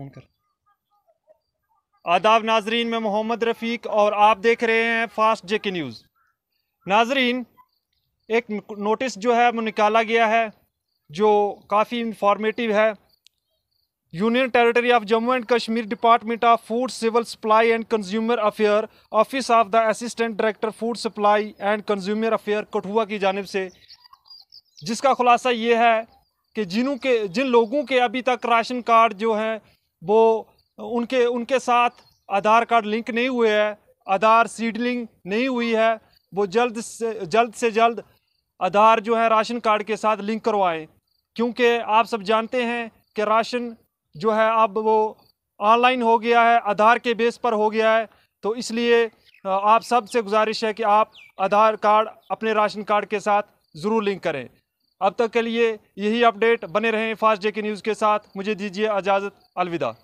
on कर आदाब नाजरीन में मोहम्मद रफ़ीक और आप देख रहे हैं फास्ट जे न्यूज़ नाजरीन एक नोटिस जो है वो निकाला गया है जो काफ़ी इंफॉर्मेटिव है union territory of Jammu and Kashmir department of food civil supply and consumer affair office of the assistant director food supply and consumer affair Kathua की जानब से जिसका खुलासा ये है कि जिनों के जिन लोगों के अभी तक राशन कार्ड जो हैं वो उनके उनके साथ आधार कार्ड लिंक नहीं हुए है आधार सीडलिंग नहीं हुई है वो जल्द से जल्द से जल्द आधार जो है राशन कार्ड के साथ लिंक करवाएं क्योंकि आप सब जानते हैं कि राशन जो है अब वो ऑनलाइन हो गया है आधार के बेस पर हो गया है तो इसलिए आप सब से गुजारिश है कि आप आधार कार्ड अपने राशन कार्ड के साथ ज़रूर लिंक करें अब तक के लिए यही अपडेट बने रहें फास्ट जे के न्यूज़ के साथ मुझे दीजिए इजाज़त अलविदा